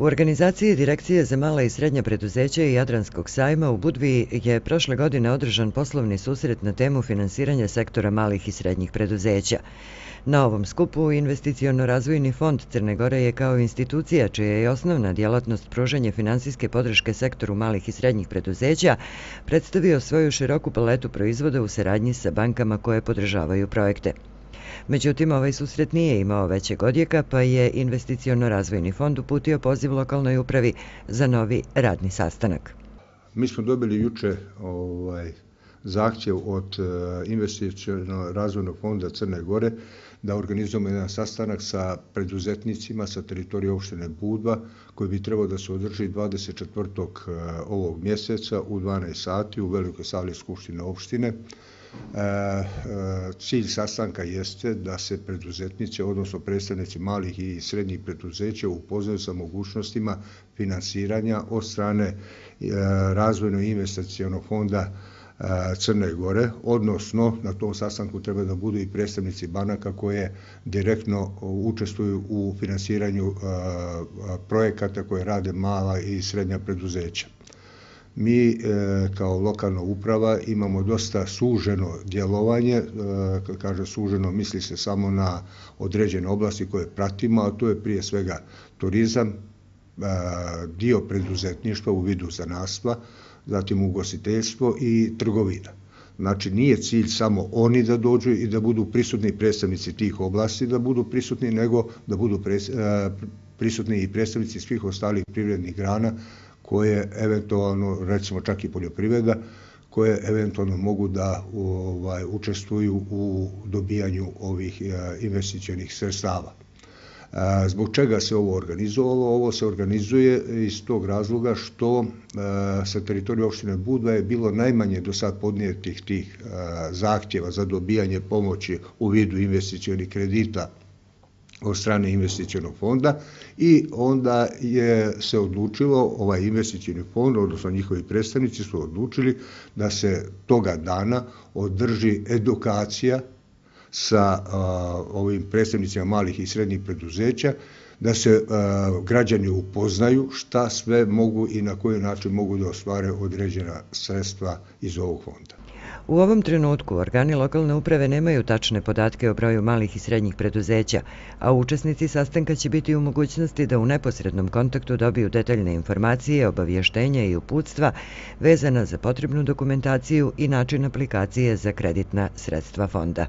U organizaciji Direkcije za mala i srednja preduzeća i Jadranskog sajma u Budvi je prošle godine održan poslovni susret na temu finansiranja sektora malih i srednjih preduzeća. Na ovom skupu investicijono-razvojni fond Crne Gore je kao institucija čija je osnovna djelatnost pruženje finansijske podrške sektoru malih i srednjih preduzeća predstavio svoju široku paletu proizvoda u saradnji sa bankama koje podržavaju projekte. Međutim, ovaj susret nije imao većeg odjeka, pa je investicijono-razvojni fond uputio poziv lokalnoj upravi za novi radni sastanak. Mi smo dobili juče ovaj, zahtjev od e, investicijono-razvojnog fonda Crne Gore da organizujemo jedan sastanak sa preduzetnicima sa teritorije opštine Budva koji bi trebao da se održi 24. E, ovog mjeseca u 12 sati u Velikoj savlje Skupštine opštine. E, e, cilj sastanka jeste da se preduzetnice, odnosno predstavnici malih i srednjih preduzeća upoznaju sa mogućnostima finansiranja od strane e, razvojnog investacijonog fonda Crne Gore, odnosno na tom sastanku treba da budu i predstavnici banaka koje direktno učestvuju u finansiranju projekata koje rade mala i srednja preduzeća. Mi e, kao lokalna uprava imamo dosta suženo djelovanje, e, kaže suženo misli se samo na određene oblasti koje pratimo, a to je prije svega turizam, e, dio preduzetništva u vidu zanastva, zatim ugositeljstvo i trgovina. Znači nije cilj samo oni da dođu i da budu prisutni predstavnici tih oblasti, da budu prisutni, nego da budu prisutni i predstavnici svih ostalih privrednih grana, koje eventualno, recimo čak i poljoprivreda, koje eventualno mogu da ovaj, učestvuju u dobijanju ovih eh, investicijenih sredstava. Eh, zbog čega se ovo organizovalo? Ovo se organizuje iz tog razloga što eh, sa teritorije opštine Budva je bilo najmanje do sad podnijetih tih zahtjeva za dobijanje pomoći u vidu investicijalnih kredita od strane investicijenog fonda i onda je se odlučilo, ovaj investicijeni fond, odnosno njihovi predstavnici su odlučili da se toga dana održi edukacija sa ovim predstavnicima malih i srednjih preduzeća, da se građani upoznaju šta sve mogu i na koji način mogu da ostvare određena sredstva iz ovog fonda. U ovom trenutku organi lokalne uprave nemaju tačne podatke o broju malih i srednjih preduzeća, a učesnici sastanka će biti u mogućnosti da u neposrednom kontaktu dobiju detaljne informacije, obavještenja i uputstva vezana za potrebnu dokumentaciju i način aplikacije za kreditna sredstva fonda.